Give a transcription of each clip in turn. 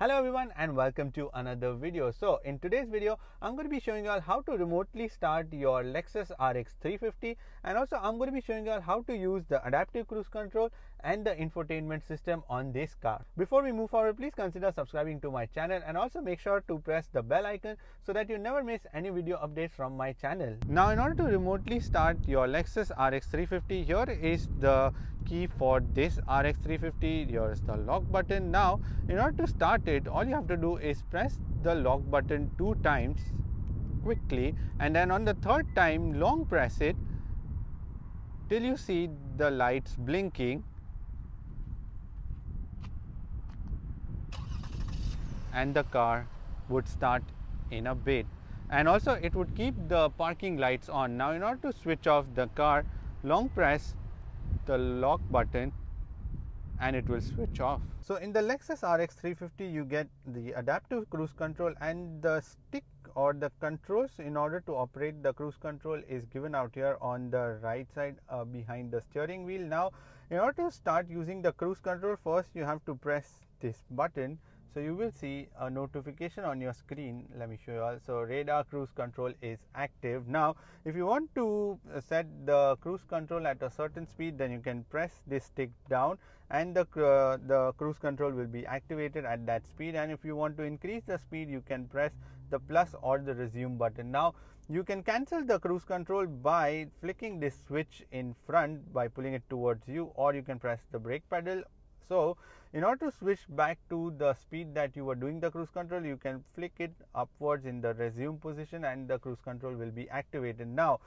hello everyone and welcome to another video so in today's video i'm going to be showing you all how to remotely start your lexus rx 350 and also i'm going to be showing you all how to use the adaptive cruise control and the infotainment system on this car. Before we move forward, please consider subscribing to my channel and also make sure to press the bell icon so that you never miss any video updates from my channel. Now in order to remotely start your Lexus RX 350, here is the key for this RX 350. Here is the lock button. Now in order to start it, all you have to do is press the lock button two times quickly and then on the third time long press it till you see the lights blinking and the car would start in a bit and also it would keep the parking lights on now in order to switch off the car long press the lock button and it will switch off so in the lexus rx 350 you get the adaptive cruise control and the stick or the controls in order to operate the cruise control is given out here on the right side uh, behind the steering wheel now in order to start using the cruise control first you have to press this button so you will see a notification on your screen let me show you all so radar cruise control is active now if you want to uh, set the cruise control at a certain speed then you can press this stick down and the uh, the cruise control will be activated at that speed and if you want to increase the speed you can press the plus or the resume button now you can cancel the cruise control by flicking this switch in front by pulling it towards you or you can press the brake pedal so, in order to switch back to the speed that you were doing the cruise control, you can flick it upwards in the resume position and the cruise control will be activated. Now,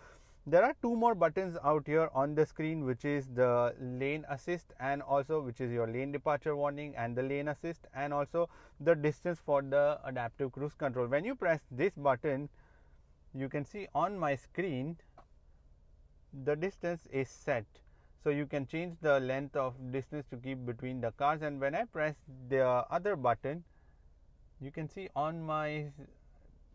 there are two more buttons out here on the screen which is the lane assist and also which is your lane departure warning and the lane assist and also the distance for the adaptive cruise control when you press this button you can see on my screen the distance is set so you can change the length of distance to keep between the cars and when I press the other button you can see on my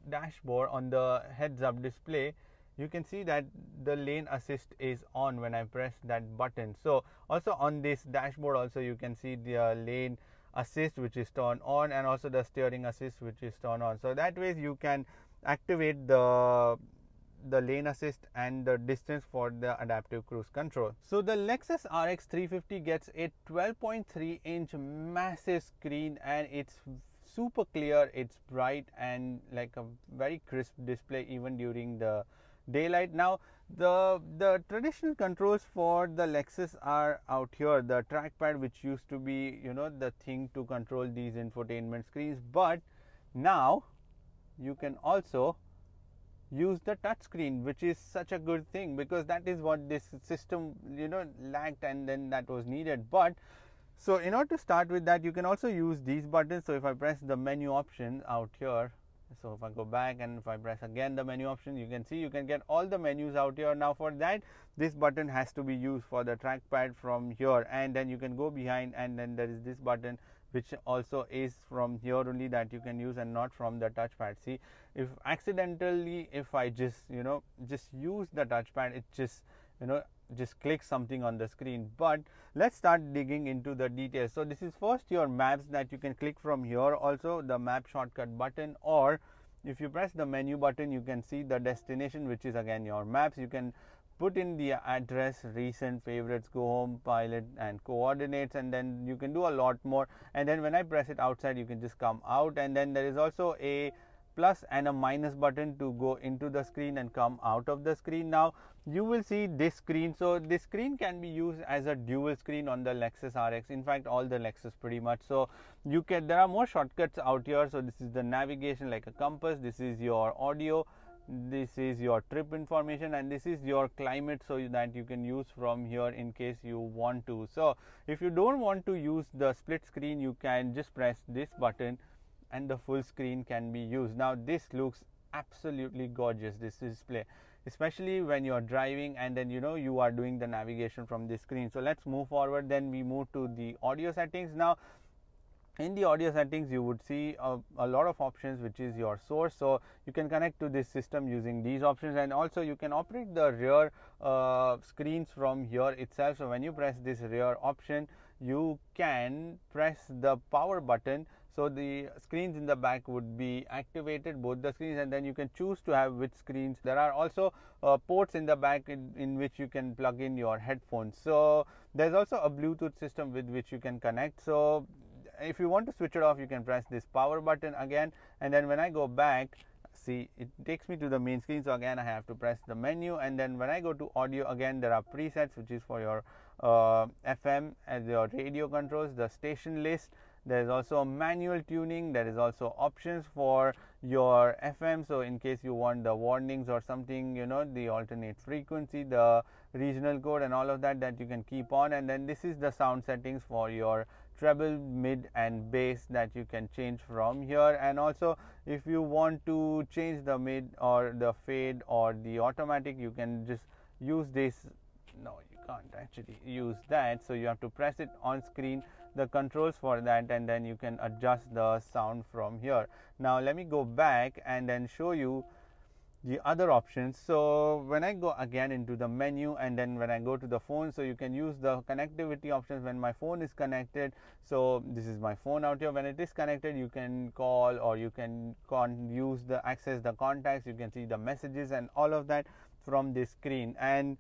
dashboard on the heads up display you can see that the lane assist is on when I press that button so also on this dashboard also you can see the lane assist which is turned on and also the steering assist which is turned on so that way you can activate the the lane assist and the distance for the adaptive cruise control. So the Lexus RX 350 gets a 12.3 inch massive screen and it's super clear, it's bright and like a very crisp display even during the daylight now the the traditional controls for the lexus are out here the trackpad which used to be you know the thing to control these infotainment screens but now you can also use the touchscreen, which is such a good thing because that is what this system you know lacked and then that was needed but so in order to start with that you can also use these buttons so if i press the menu option out here so if i go back and if i press again the menu option you can see you can get all the menus out here now for that this button has to be used for the trackpad from here and then you can go behind and then there is this button which also is from here only that you can use and not from the touchpad see if accidentally if i just you know just use the touchpad it just you know just click something on the screen but let's start digging into the details so this is first your maps that you can click from here also the map shortcut button or if you press the menu button you can see the destination which is again your maps you can put in the address recent favorites go home pilot and coordinates and then you can do a lot more and then when i press it outside you can just come out and then there is also a plus and a minus button to go into the screen and come out of the screen now you will see this screen so this screen can be used as a dual screen on the lexus rx in fact all the lexus pretty much so you can there are more shortcuts out here so this is the navigation like a compass this is your audio this is your trip information and this is your climate so that you can use from here in case you want to so if you don't want to use the split screen you can just press this button and the full screen can be used now this looks absolutely gorgeous this display especially when you're driving and then you know you are doing the navigation from this screen so let's move forward then we move to the audio settings now in the audio settings you would see a, a, lot of options which is your source so you can connect to this system using these options and also you can operate the rear uh, screens from here itself so when you press this rear option you can press the power button so the screens in the back would be activated both the screens and then you can choose to have which screens there are also uh, ports in the back in, in, which you can plug in your headphones so there's also a bluetooth system with which you can connect so if you want to switch it off you can press this power button again and then when I go back see it takes me to the main screen so again I have to press the menu and then when I go to audio again there are presets which is for your uh, FM and your radio controls the station list there is also manual tuning there is also options for your fm so in case you want the warnings or something you know the alternate frequency the regional code and all of that that you can keep on and then this is the sound settings for your treble mid and bass that you can change from here and also if you want to change the mid or the fade or the automatic you can just use this no you can't actually use that so you have to press it on screen the controls for that and then you can adjust the sound from here now let me go back and then show you the other options so when I go again into the menu and then when I go to the phone so you can use the connectivity options when my phone is connected so this is my phone out here when it is connected you can call or you can con- use the access the contacts you can see the messages and all of that from this screen and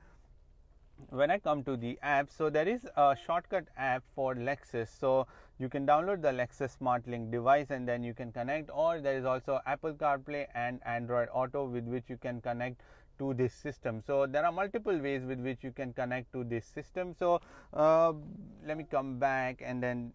when I come to the app, so there is a shortcut app for Lexus. So you can download the Lexus SmartLink device and then you can connect, or there is also Apple CarPlay and Android Auto with which you can connect to this system so there are multiple ways with which you can connect to this system so uh, let me come back and then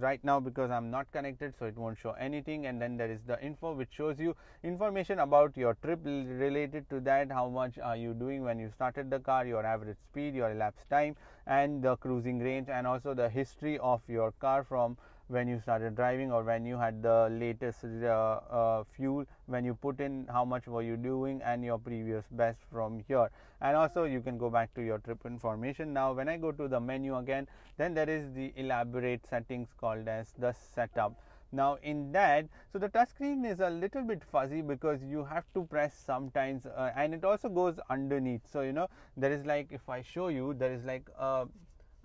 right now because I'm not connected so it won't show anything and then there is the info which shows you information about your trip related to that how much are you doing when you started the car your average speed your elapsed time and the cruising range and also the history of your car from when you started driving or when you had the latest uh, uh, fuel when you put in how much were you doing and your previous best from here and also you can go back to your trip information now when i go to the menu again then there is the elaborate settings called as the setup now in that so the touch screen is a little bit fuzzy because you have to press sometimes uh, and it also goes underneath so you know there is like if i show you there is like a uh,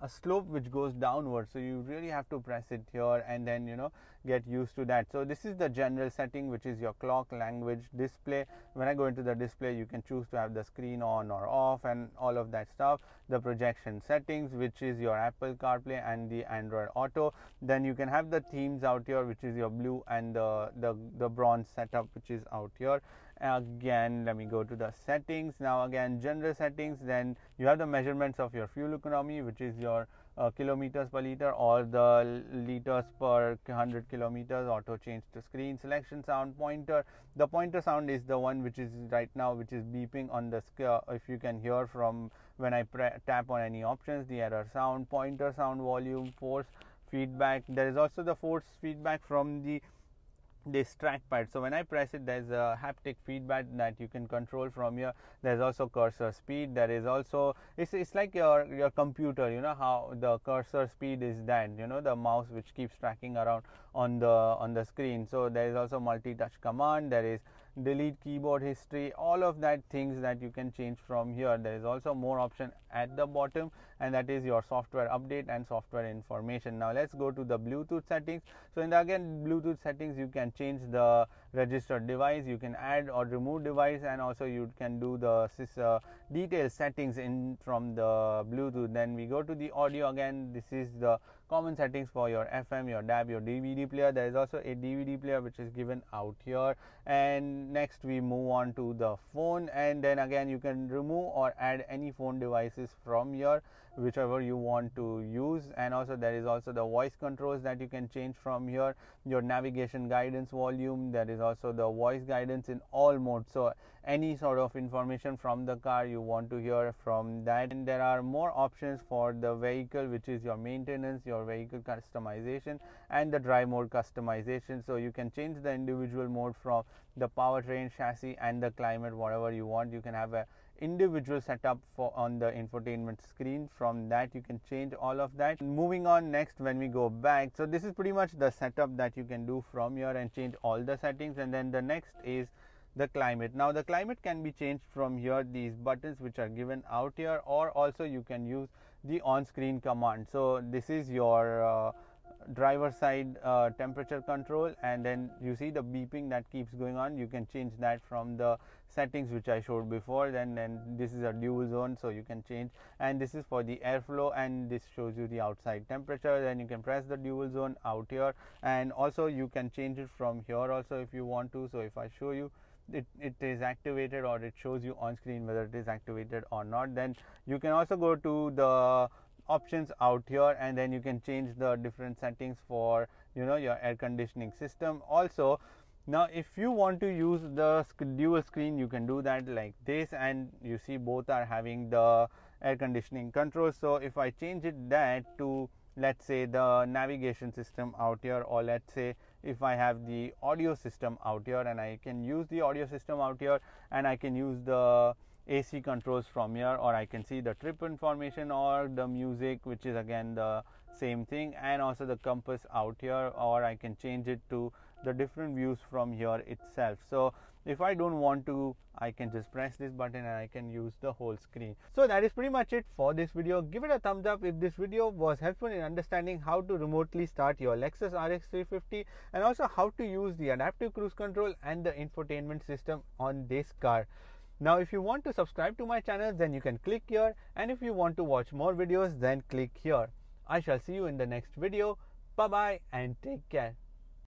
a slope which goes downward so you really have to press it here and then you know get used to that so this is the general setting which is your clock language display when i go into the display you can choose to have the screen on or off and all of that stuff the projection settings which is your apple carplay and the android auto then you can have the themes out here which is your blue and the the, the bronze setup which is out here again let me go to the settings now again general settings then you have the measurements of your fuel economy which is your uh, kilometers per liter or the liters per 100 kilometers auto change to screen selection sound pointer the pointer sound is the one which is right now which is beeping on the scale uh, if you can hear from when i pre- tap on any options the error sound pointer sound volume force feedback there is also the force feedback from the this trackpad so when i press it there's a haptic feedback that you can control from here there's also cursor speed there is also it's, it's like your your computer you know how the cursor speed is that you know the mouse which keeps tracking around on the on the screen so there is also multi touch command there is delete keyboard history all of that things that you can change from here there is also more option at the bottom and that is your software update and software information now let's go to the bluetooth settings so in the again bluetooth settings you can change the registered device you can add or remove device and also you can do the uh, detail settings in from the bluetooth then we go to the audio again this is the common settings for your fm your dab your dvd player there is also a dvd player which is given out here and next we move on to the phone and then again you can remove or add any phone devices from your whichever you want to use and also there is also the voice controls that you can change from here your navigation guidance volume there is also the voice guidance in all modes so any sort of information from the car you want to hear from that and there are more options for the vehicle which is your maintenance your vehicle customization and the drive mode customization so you can change the individual mode from the powertrain chassis and the climate whatever you want you can have a individual setup for on the infotainment screen from that you can change all of that moving on next when we go back so this is pretty much the setup that you can do from here and change all the settings and then the next is the climate now the climate can be changed from here these buttons which are given out here or also you can use the on-screen command so this is your uh, driver side uh, temperature control and then you see the beeping that keeps going on you can change that from the settings which I showed before then and this is a dual zone so you can change and this is for the airflow and this shows you the outside temperature then you can press the dual zone out here and also you can change it from here also if you want to so if I show you it, it is activated or it shows you on screen whether it is activated or not then you can also go to the options out here and then you can change the different settings for you know your air conditioning system also now if you want to use the dual screen you can do that like this and you see both are having the air conditioning control so if i change it that to let's say the navigation system out here or let's say if i have the audio system out here and i can use the audio system out here and i can use the ac controls from here or i can see the trip information or the music which is again the same thing and also the compass out here or i can change it to the different views from here itself so if I don't want to I can just press this button and I can use the whole screen so that is pretty much it for this video give it a thumbs up if this video was helpful in understanding how to remotely start your Lexus RX 350 and also how to use the adaptive cruise control and the infotainment system on this car now if you want to subscribe to my channel then you can click here and if you want to watch more videos then click here I shall see you in the next video bye bye and take care